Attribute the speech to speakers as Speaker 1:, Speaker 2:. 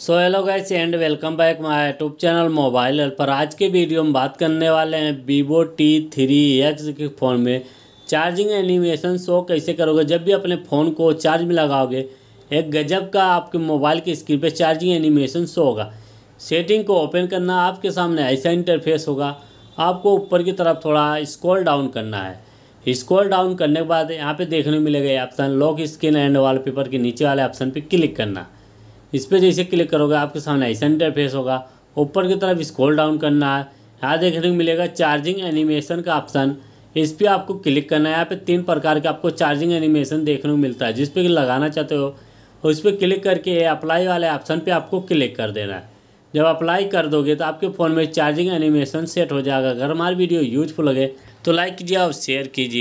Speaker 1: so hello guys and welcome back my YouTube channel mobile पर आज के video में बात करने वाले हैं वीवो टी थ्री एक्स के फ़ोन में चार्जिंग एनिमेशन शो कैसे करोगे जब भी अपने फ़ोन को चार्ज में लगाओगे एक गजब का आपके मोबाइल की स्क्रीन पर चार्जिंग एनिमेशन शो होगा सेटिंग को ओपन करना आपके सामने ऐसा इंटरफेस होगा आपको ऊपर की तरफ थोड़ा स्क्रॉल डाउन करना है स्क्रॉल डाउन करने के बाद यहाँ पे देखने मिलेगा option lock screen and wallpaper के नीचे वाले ऑप्शन पे क्लिक करना इस पर जैसे क्लिक करोगे आपके सामने ऐसा इंटरफेस होगा ऊपर की तरफ स्क्रॉल डाउन करना है यहाँ देखने को मिलेगा चार्जिंग एनिमेशन का ऑप्शन इस पर आपको क्लिक करना है यहाँ पे तीन प्रकार के आपको चार्जिंग एनिमेशन देखने को मिलता है जिस पर लगाना चाहते हो उस पर क्लिक करके अप्लाई वाले ऑप्शन पर आपको क्लिक कर देना है जब अप्लाई कर दोगे तो आपके फ़ोन में चार्जिंग एनिमेशन सेट हो जाएगा अगर हमारी वीडियो यूजफुल लगे तो लाइक कीजिए और शेयर कीजिए